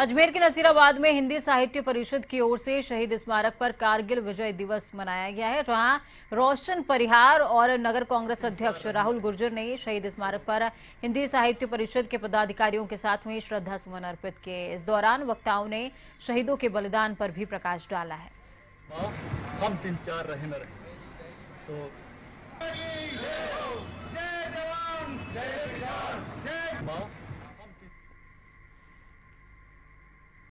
अजमेर के नसीराबाद में हिंदी साहित्य परिषद की ओर से शहीद स्मारक पर कारगिल विजय दिवस मनाया गया है जहां रोशन परिहार और नगर कांग्रेस अध्यक्ष राहुल गुर्जर ने शहीद स्मारक पर हिंदी साहित्य परिषद के पदाधिकारियों के साथ में श्रद्धा सुमन अर्पित किए इस दौरान वक्ताओं ने शहीदों के बलिदान पर भी प्रकाश डाला है हम तीन चार रहे